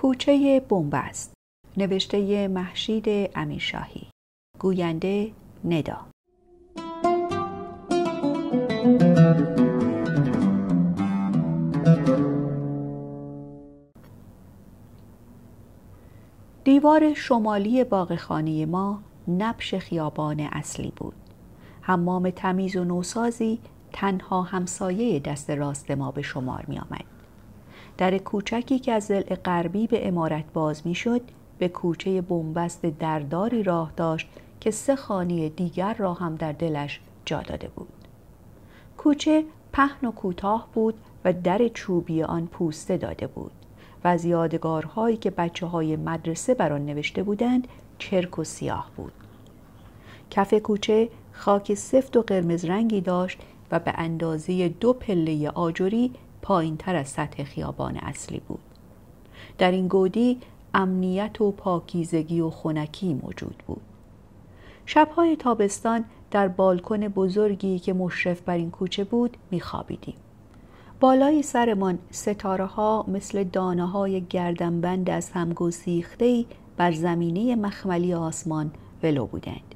کوچه بنبست نوشته محشید امیرشاهی گوینده ندا دیوار شمالی خانه ما نبش خیابان اصلی بود حمام تمیز و نوسازی تنها همسایه دست راست ما به شمار می آمد. در کوچکی که از ضلع غربی به امارت باز میشد به کوچه بنبست درداری راه داشت که سه خانی دیگر را هم در دلش جا داده بود کوچه پهن و کوتاه بود و در چوبی آن پوسته داده بود و از یادگارهایی که بچه های مدرسه بر آن نوشته بودند چرک و سیاه بود کف کوچه خاک سفت و قرمز رنگی داشت و به اندازه دو پله آجوری پایین تر از سطح خیابان اصلی بود در این گودی امنیت و پاکیزگی و خونکی موجود بود شبهای تابستان در بالکن بزرگی که مشرف بر این کوچه بود میخوابیدیم بالای سرمان ستاره ها مثل دانه های گردنبند از هم گسیخته بر زمینه مخملی آسمان ولو بودند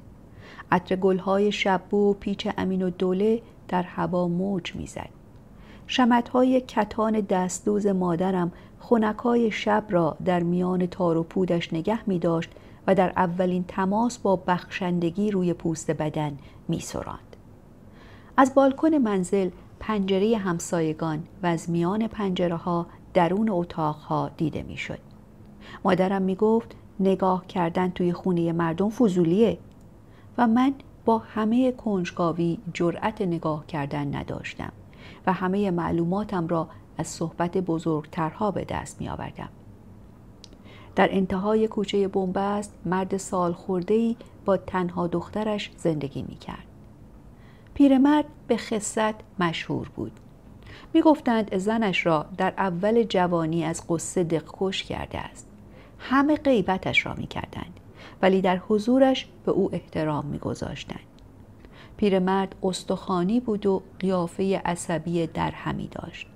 عطر گلهای شبو و پیچ امین و دوله در هوا موج میزد های کتان دستدوز مادرم خونکای شب را در میان تار و پودش نگه می داشت و در اولین تماس با بخشندگی روی پوست بدن می سراند. از بالکن منزل پنجره همسایگان و از میان پنجره ها درون اتاق ها دیده می شد. مادرم می گفت نگاه کردن توی خونه مردم فضولیه و من با همه کنجکاوی جرأت نگاه کردن نداشتم. و همه معلوماتم را از صحبت بزرگترها به دست می آوردم. در انتهای کوچه بنبست مرد سال با تنها دخترش زندگی می کرد. پیرمرد به خصت مشهور بود. می گفتند زنش را در اول جوانی از قصه دقکش کرده است. همه غیبتش را می کردند ولی در حضورش به او احترام می گذاشتند. پیرمرد استخوانی بود و قیافه عصبی درهمی داشت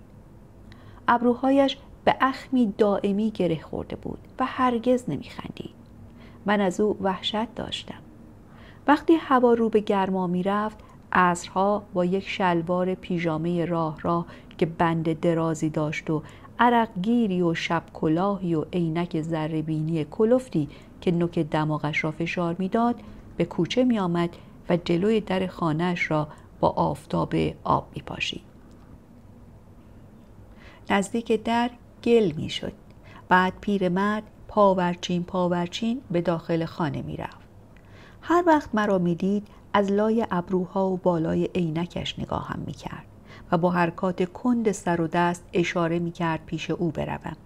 ابروهایش به اخمی دائمی گره خورده بود و هرگز نمیخندید من از او وحشت داشتم وقتی هوا رو به گرما میرفت عصرها با یک شلوار پیژامه راه راه که بند درازی داشت و گیری و شب کلاهی و عینک زربینی کلفتی که نوک دماغش را فشار میداد به کوچه می آمد و جلوی در خانهاش را با آفتاب آب می نزدیک در گل می شد. بعد پیرمرد پاورچین پاورچین به داخل خانه می رفت. هر وقت مرا می دید از لای ابروها و بالای عینکش نگاهم می کرد و با حرکات کند سر و دست اشاره می کرد پیش او بروم.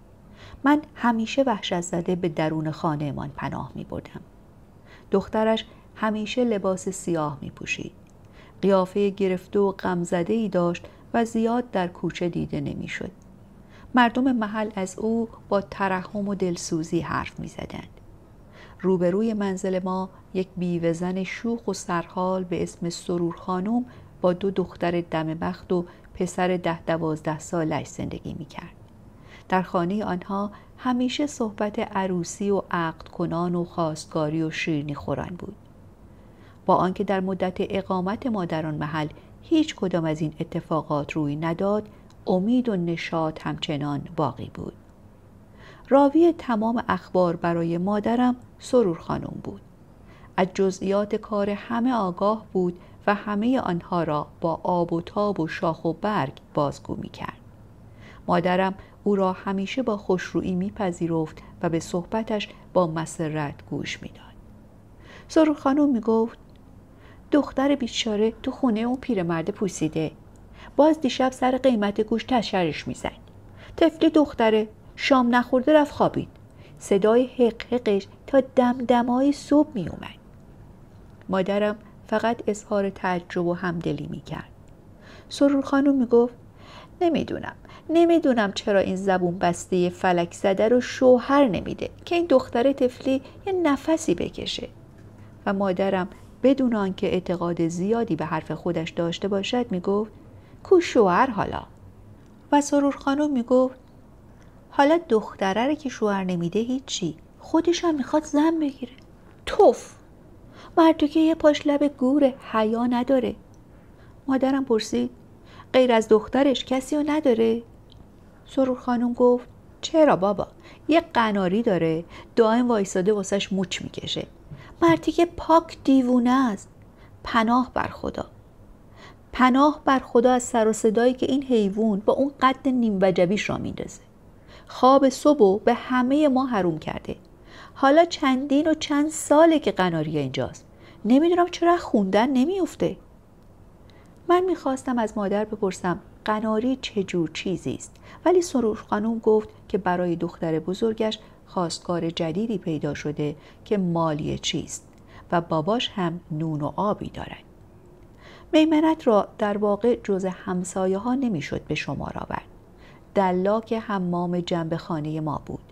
من همیشه وحشت زده به درون خانه خانهمان پناه می بودم. دخترش همیشه لباس سیاه می پوشید. قیافه گرفته و غمزده ای داشت و زیاد در کوچه دیده نمیشد. مردم محل از او با ترحم و دلسوزی حرف می زدند. روبروی منزل ما یک بیوزن شوخ و سرحال به اسم سرور خانم با دو دختر دم بخت و پسر ده دوازده سالش زندگی می کرد. در خانه آنها همیشه صحبت عروسی و عقد کنان و خواستگاری و شیرنی خوران بود. با آنکه در مدت اقامت مادران محل هیچ کدام از این اتفاقات روی نداد امید و نشاط همچنان باقی بود راوی تمام اخبار برای مادرم سرور خانم بود از جزئیات کار همه آگاه بود و همه آنها را با آب و تاب و شاخ و برگ بازگو می کرد. مادرم او را همیشه با خوشرویی میپذیرفت و به صحبتش با مسرت گوش میداد. سرور خانم می گفت دختر بیچاره تو خونه اون پیرمرد پوسیده باز دیشب سر قیمت گوش تشرش میزد تفلی دختره شام نخورده رفت خوابید صدای حق حقش تا دمدمای صبح می مادرم فقط اظهار تعجب و همدلی میکرد. سرور خانم میگفت نمیدونم نمیدونم چرا این زبون بسته فلک زده رو شوهر نمیده که این دختر تفلی یه نفسی بکشه و مادرم بدون آنکه اعتقاد زیادی به حرف خودش داشته باشد میگفت کو شوهر حالا و سرور خانم میگفت حالا دختره رو که شوهر نمیده هیچی خودش هم میخواد زن بگیره توف مردو که یه پاش لب گوره حیا نداره مادرم پرسید غیر از دخترش کسی رو نداره سرور خانم گفت چرا بابا یه قناری داره دائم وایساده واسش موچ میکشه مردی که پاک دیوونه است پناه بر خدا پناه بر خدا از سر و صدایی که این حیوان با اون قد نیم وجبیش را میندازه خواب صبح به همه ما حروم کرده حالا چندین و چند ساله که قناری اینجاست نمیدونم چرا خوندن نمیافته من میخواستم از مادر بپرسم قناری چجور چیزی است ولی سرور خانم گفت که برای دختر بزرگش خواستگار جدیدی پیدا شده که مالی چیست و باباش هم نون و آبی دارد میمنت را در واقع جز همسایه ها نمیشد به شمار آورد دلاک حمام جنب خانه ما بود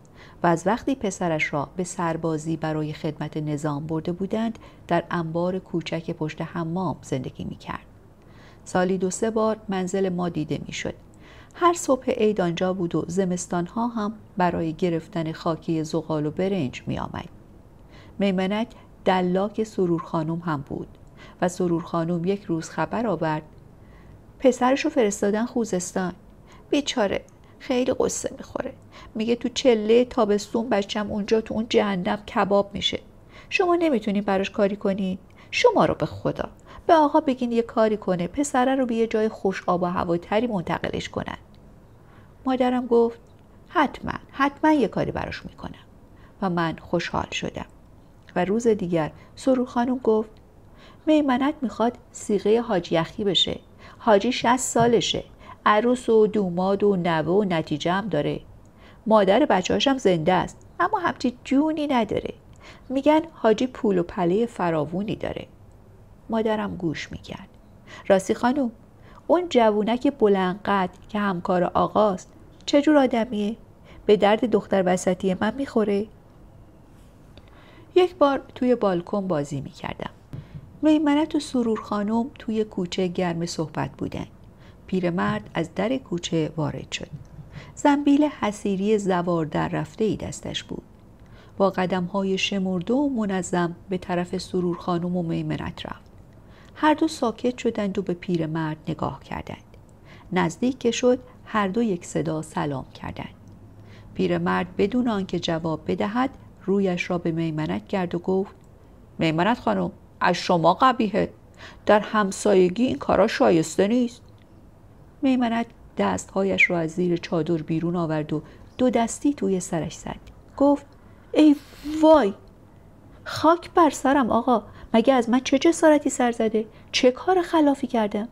و از وقتی پسرش را به سربازی برای خدمت نظام برده بودند در انبار کوچک پشت حمام زندگی می کرد. سالی دو سه بار منزل ما دیده می شد هر صبح عید آنجا بود و زمستان ها هم برای گرفتن خاکی زغال و برنج می آمد. میمنک دلاک سرور خانم هم بود و سرور خانم یک روز خبر آورد پسرشو فرستادن خوزستان بیچاره خیلی قصه میخوره میگه تو چله تابستون بچم اونجا تو اون جهنم کباب میشه شما نمیتونین براش کاری کنین شما رو به خدا به آقا بگین یه کاری کنه پسره رو به یه جای خوش آب و هواتری منتقلش کنن مادرم گفت حتما حتما یه کاری براش میکنم و من خوشحال شدم و روز دیگر سرو خانم گفت میمنت میخواد سیغه حاجی یخی بشه حاجی شست سالشه عروس و دوماد و نوه و نتیجه هم داره مادر بچه هم زنده است اما همچی جونی نداره میگن حاجی پول و پله فراوونی داره مادرم گوش میکرد راستی خانم اون جوونک بلند که همکار آقاست چجور آدمیه به درد دختر وسطی من میخوره یک بار توی بالکن بازی میکردم میمنت و سرور خانم توی کوچه گرم صحبت بودن پیرمرد از در کوچه وارد شد زنبیل حسیری زوار در رفته ای دستش بود با قدم های شمرده و منظم به طرف سرور خانم و میمنت رفت هر دو ساکت شدند و به پیرمرد نگاه کردند نزدیک که شد هر دو یک صدا سلام کردند پیرمرد بدون آنکه جواب بدهد رویش را به میمنت کرد و گفت میمنت خانم از شما قبیهه در همسایگی این کارا شایسته نیست میمنت دستهایش را از زیر چادر بیرون آورد و دو دستی توی سرش زد گفت ای وای خاک بر سرم آقا مگه از من چه جسارتی سر زده چه کار خلافی کردم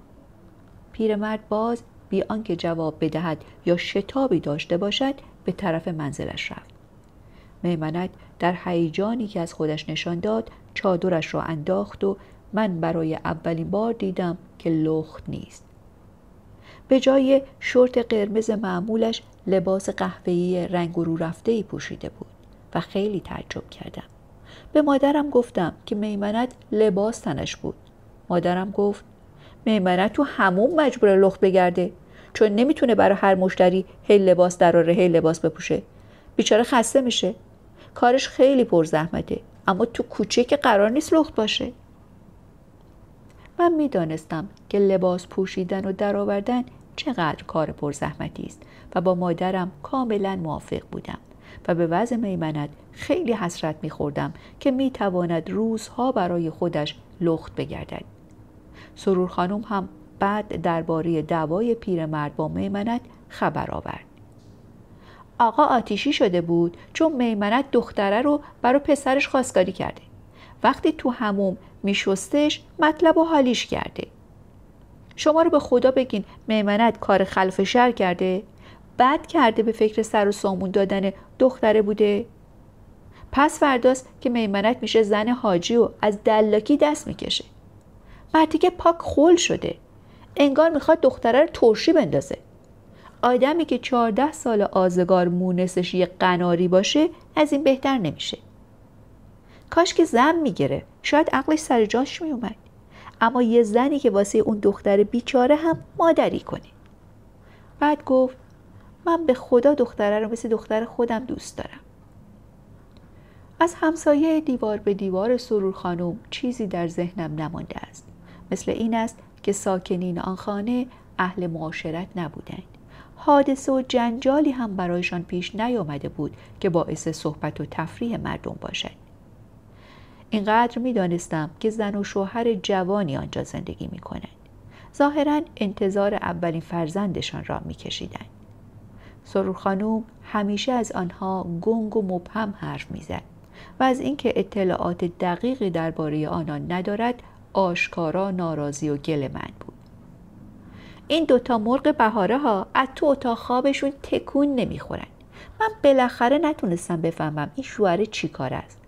پیرمرد باز بی آنکه جواب بدهد یا شتابی داشته باشد به طرف منزلش رفت میمنت در هیجانی که از خودش نشان داد چادرش را انداخت و من برای اولین بار دیدم که لخت نیست به جای شورت قرمز معمولش لباس قهوه‌ای رنگ رو رفته ای پوشیده بود و خیلی تعجب کردم به مادرم گفتم که میمنت لباس تنش بود مادرم گفت میمنت تو همون مجبور لخت بگرده چون نمیتونه برای هر مشتری هی لباس دراره هی لباس بپوشه بیچاره خسته میشه کارش خیلی پر اما تو کوچه که قرار نیست لخت باشه من میدانستم که لباس پوشیدن و درآوردن چقدر کار پر زحمتی است و با مادرم کاملا موافق بودم و به وضع میمنت خیلی حسرت میخوردم که میتواند روزها برای خودش لخت بگردد سرور خانم هم بعد درباره دعوای پیرمرد با میمنت خبر آورد آقا آتیشی شده بود چون میمنت دختره رو برای پسرش خواستگاری کرده وقتی تو هموم میشستش مطلب و حالیش کرده شما رو به خدا بگین میمنت کار خلف شر کرده بد کرده به فکر سر و سامون دادن دختره بوده پس فرداست که میمنک میشه زن حاجی و از دلاکی دست میکشه مردی که پاک خول شده انگار میخواد دختره رو ترشی بندازه آدمی که چهارده سال آزگار مونسش یه قناری باشه از این بهتر نمیشه کاش که زن میگره شاید عقلش سر جاش میومد اما یه زنی که واسه اون دختر بیچاره هم مادری کنه بعد گفت من به خدا دختره رو مثل دختر خودم دوست دارم از همسایه دیوار به دیوار سرور خانم چیزی در ذهنم نمانده است مثل این است که ساکنین آن خانه اهل معاشرت نبودند حادثه و جنجالی هم برایشان پیش نیامده بود که باعث صحبت و تفریح مردم باشد اینقدر می دانستم که زن و شوهر جوانی آنجا زندگی می کنند ظاهرا انتظار اولین فرزندشان را می کشیدند سرور خانوم همیشه از آنها گنگ و مبهم حرف میزد و از اینکه اطلاعات دقیقی درباره آنان ندارد آشکارا ناراضی و گل من بود این دوتا مرغ بهاره ها از تو اتاق خوابشون تکون نمیخورن من بالاخره نتونستم بفهمم این شوهره چی کار است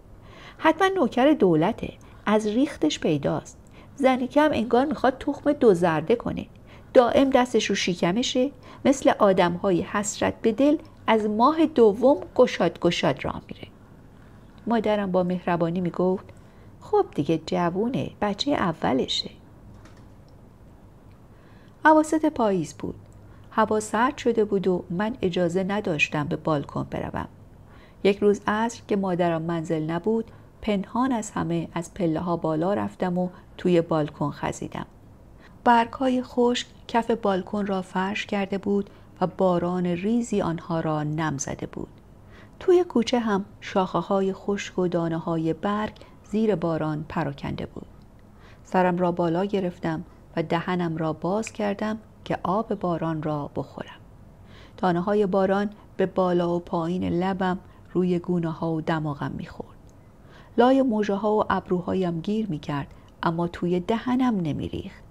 حتما نوکر دولته از ریختش پیداست زنی هم انگار میخواد تخم دو زرده کنه دائم دستش رو شیکمشه مثل آدم های حسرت به دل از ماه دوم گشاد گشاد را میره مادرم با مهربانی میگفت خب دیگه جوونه بچه اولشه عواست پاییز بود هوا سرد شده بود و من اجازه نداشتم به بالکن بروم یک روز عصر که مادرم منزل نبود پنهان از همه از پله ها بالا رفتم و توی بالکن خزیدم برگ های خشک کف بالکن را فرش کرده بود و باران ریزی آنها را نم زده بود توی کوچه هم شاخه های خشک و دانه های برگ زیر باران پراکنده بود سرم را بالا گرفتم و دهنم را باز کردم که آب باران را بخورم دانه های باران به بالا و پایین لبم روی گونه ها و دماغم میخورد لای موجه ها و ابروهایم گیر میکرد اما توی دهنم نمیریخت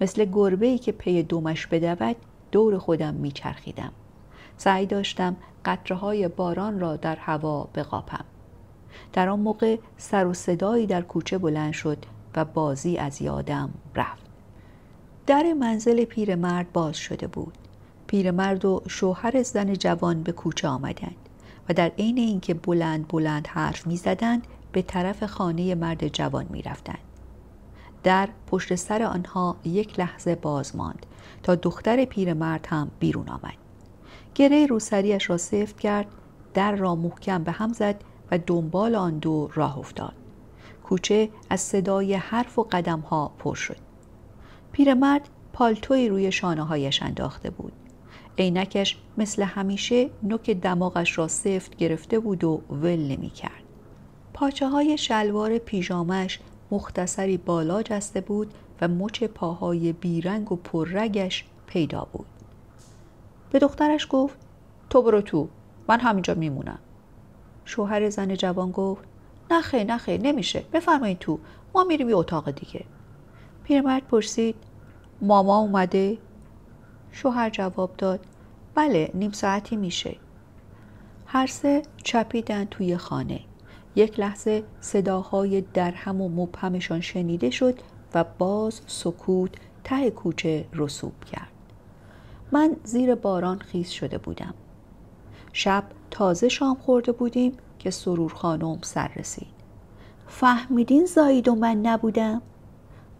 مثل گربه ای که پی دومش بدود دور خودم میچرخیدم سعی داشتم های باران را در هوا بقاپم در آن موقع سر و صدایی در کوچه بلند شد و بازی از یادم رفت در منزل پیرمرد باز شده بود پیرمرد و شوهر زن جوان به کوچه آمدند و در عین اینکه بلند بلند حرف میزدند به طرف خانه مرد جوان میرفتند در پشت سر آنها یک لحظه باز ماند تا دختر پیرمرد هم بیرون آمد گره روسریش را سفت کرد در را محکم به هم زد و دنبال آن دو راه افتاد کوچه از صدای حرف و قدم ها پر شد پیرمرد پالتوی روی شانه هایش انداخته بود عینکش مثل همیشه نوک دماغش را سفت گرفته بود و ول نمی کرد. پاچه های شلوار پیژامش مختصری بالا جسته بود و مچ پاهای بیرنگ و پررگش پیدا بود به دخترش گفت تو برو تو من همینجا میمونم شوهر زن جوان گفت نخیر نخه نمیشه بفرمایید تو ما میریم یه اتاق دیگه پیرمرد پرسید ماما اومده شوهر جواب داد بله نیم ساعتی میشه هر سه چپیدن توی خانه یک لحظه صداهای درهم و مبهمشان شنیده شد و باز سکوت ته کوچه رسوب کرد من زیر باران خیز شده بودم شب تازه شام خورده بودیم که سرور خانم سر رسید فهمیدین زایید و من نبودم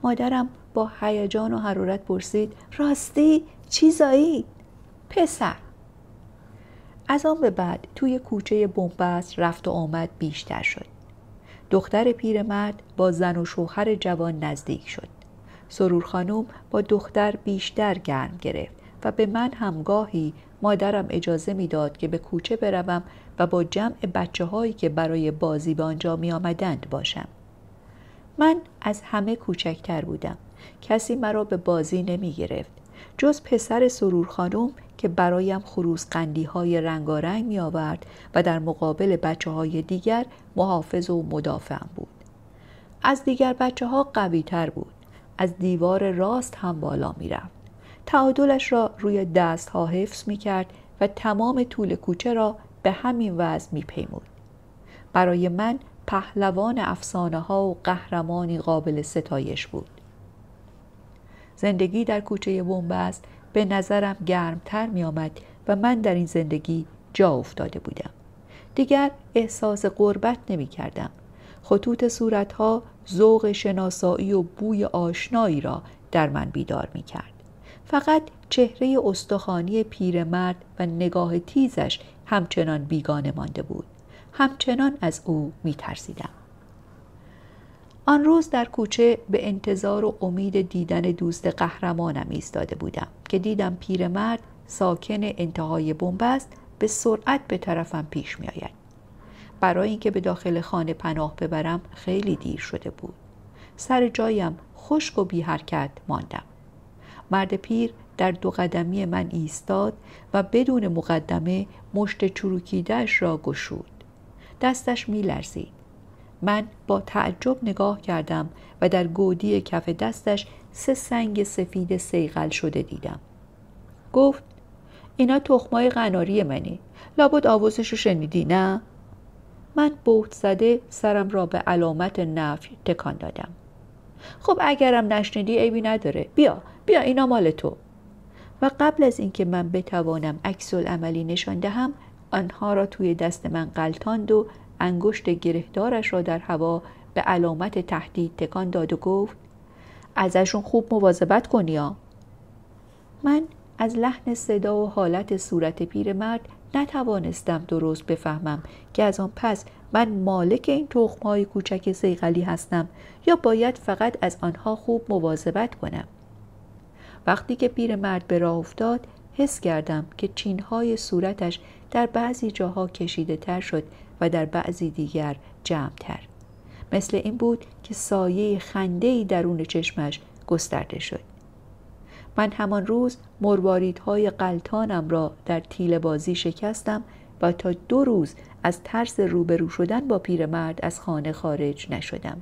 مادرم با هیجان و حرارت پرسید راستی چی زایید پسر از آن به بعد توی کوچه بنبست رفت و آمد بیشتر شد دختر پیرمرد با زن و شوهر جوان نزدیک شد سرور خانم با دختر بیشتر گرم گرفت و به من همگاهی مادرم اجازه میداد که به کوچه بروم و با جمع بچه هایی که برای بازی به آنجا می آمدند باشم. من از همه کوچکتر بودم. کسی مرا به بازی نمی گرفت. جز پسر سرور خانم که برایم خروز قندی های رنگارنگ می آورد و در مقابل بچه های دیگر محافظ و مدافعم بود. از دیگر بچه ها قوی تر بود. از دیوار راست هم بالا می رفت. تعادلش را روی دست ها حفظ می کرد و تمام طول کوچه را به همین وضع می پیمود. برای من پهلوان افسانه ها و قهرمانی قابل ستایش بود. زندگی در کوچه بومبست به نظرم گرمتر می آمد و من در این زندگی جا افتاده بودم دیگر احساس قربت نمی کردم خطوط صورتها ذوق شناسایی و بوی آشنایی را در من بیدار می کرد فقط چهره استخوانی پیرمرد و نگاه تیزش همچنان بیگانه مانده بود همچنان از او می ترسیدم. آن روز در کوچه به انتظار و امید دیدن دوست قهرمانم ایستاده بودم که دیدم پیرمرد ساکن انتهای بنبست به سرعت به طرفم پیش می آید. برای اینکه به داخل خانه پناه ببرم خیلی دیر شده بود. سر جایم خشک و بی حرکت ماندم. مرد پیر در دو قدمی من ایستاد و بدون مقدمه مشت چروکیدهش را گشود. دستش می لرزید. من با تعجب نگاه کردم و در گودی کف دستش سه سنگ سفید سیغل شده دیدم گفت اینا تخمای قناری منی لابد آوازش رو شنیدی نه من بهت زده سرم را به علامت نفی تکان دادم خب اگرم نشنیدی عیبی نداره بیا بیا اینا مال تو و قبل از اینکه من بتوانم عکس عملی نشان دهم آنها را توی دست من قلتاند و انگشت گرهدارش را در هوا به علامت تهدید تکان داد و گفت ازشون خوب مواظبت کنیا. من از لحن صدا و حالت صورت پیرمرد نتوانستم درست بفهمم که از آن پس من مالک این تخمهای کوچک سیغلی هستم یا باید فقط از آنها خوب مواظبت کنم وقتی که پیرمرد به راه افتاد حس کردم که چینهای صورتش در بعضی جاها کشیده تر شد و در بعضی دیگر جمعتر مثل این بود که سایه خندهی درون چشمش گسترده شد من همان روز مرواریدهای قلتانم را در تیل بازی شکستم و تا دو روز از ترس روبرو شدن با پیرمرد از خانه خارج نشدم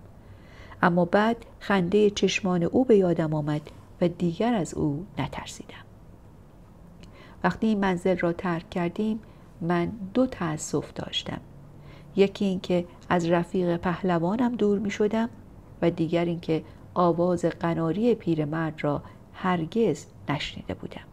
اما بعد خنده چشمان او به یادم آمد و دیگر از او نترسیدم وقتی این منزل را ترک کردیم من دو تأسف داشتم یکی اینکه از رفیق پهلوانم دور می شدم و دیگر اینکه آواز قناری پیرمرد را هرگز نشنیده بودم